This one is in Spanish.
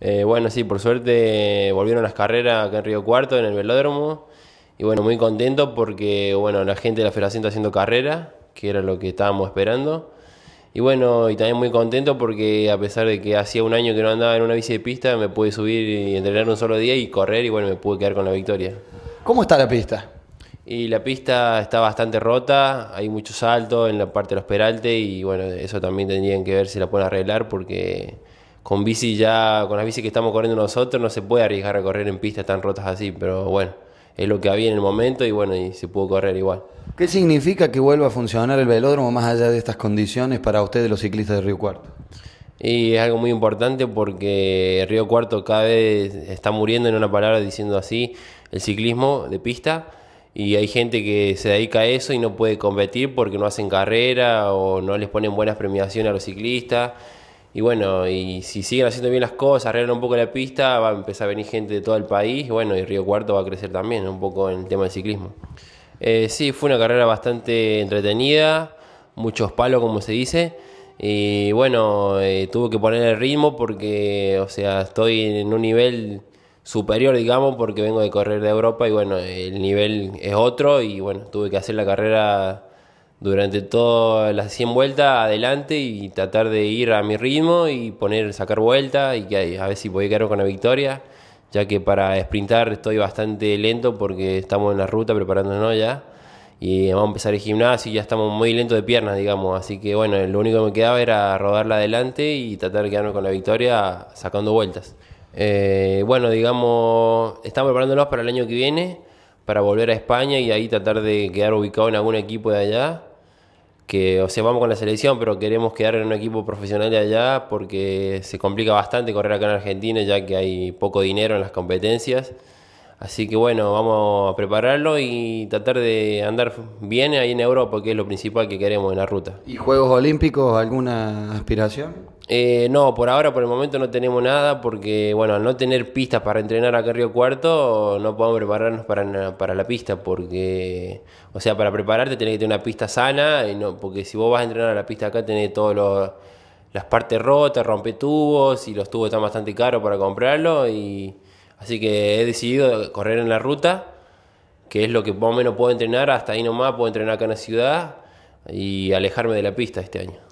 Eh, bueno, sí, por suerte volvieron las carreras acá en Río Cuarto, en el velódromo. Y bueno, muy contento porque bueno, la gente de la federación está haciendo carrera, que era lo que estábamos esperando. Y bueno, y también muy contento porque a pesar de que hacía un año que no andaba en una bici de pista, me pude subir y entrenar un solo día y correr y bueno, me pude quedar con la victoria. ¿Cómo está la pista? Y la pista está bastante rota, hay muchos saltos en la parte de los y bueno, eso también tendrían que ver si la pueden arreglar porque con bici ya, con las bicis que estamos corriendo nosotros, no se puede arriesgar a correr en pistas tan rotas así, pero bueno, es lo que había en el momento y bueno, y se pudo correr igual. ¿Qué significa que vuelva a funcionar el velódromo más allá de estas condiciones para ustedes los ciclistas de Río Cuarto? Y es algo muy importante porque Río Cuarto cada vez está muriendo, en una palabra diciendo así, el ciclismo de pista y hay gente que se dedica a eso y no puede competir porque no hacen carrera o no les ponen buenas premiaciones a los ciclistas y bueno, y si siguen haciendo bien las cosas, arreglan un poco la pista, va a empezar a venir gente de todo el país, y bueno, y Río Cuarto va a crecer también un poco en el tema del ciclismo. Eh, sí, fue una carrera bastante entretenida, muchos palos como se dice, y bueno, eh, tuve que poner el ritmo porque, o sea, estoy en un nivel superior, digamos, porque vengo de correr de Europa y bueno, el nivel es otro y bueno, tuve que hacer la carrera durante todas las 100 vueltas adelante y tratar de ir a mi ritmo y poner, sacar vueltas y que a ver si podía quedar con la victoria, ya que para sprintar estoy bastante lento porque estamos en la ruta preparándonos ya y vamos a empezar el gimnasio y ya estamos muy lentos de piernas, digamos, así que bueno, lo único que me quedaba era rodarla adelante y tratar de quedarme con la victoria sacando vueltas. Eh, bueno, digamos, estamos preparándonos para el año que viene, para volver a España y ahí tratar de quedar ubicado en algún equipo de allá que, o sea, vamos con la selección, pero queremos quedar en un equipo profesional de allá porque se complica bastante correr acá en Argentina, ya que hay poco dinero en las competencias. Así que bueno, vamos a prepararlo y tratar de andar bien ahí en Europa, que es lo principal que queremos en la ruta. ¿Y Juegos Olímpicos, alguna aspiración? Eh, no, por ahora, por el momento no tenemos nada, porque bueno, al no tener pistas para entrenar acá en Río Cuarto, no podemos prepararnos para, para la pista, porque, o sea, para prepararte tenés que tener una pista sana, y no, porque si vos vas a entrenar a la pista acá tenés todos las partes rotas, rompe tubos y los tubos están bastante caros para comprarlo y Así que he decidido correr en la ruta, que es lo que más o menos puedo entrenar, hasta ahí nomás puedo entrenar acá en la ciudad y alejarme de la pista este año.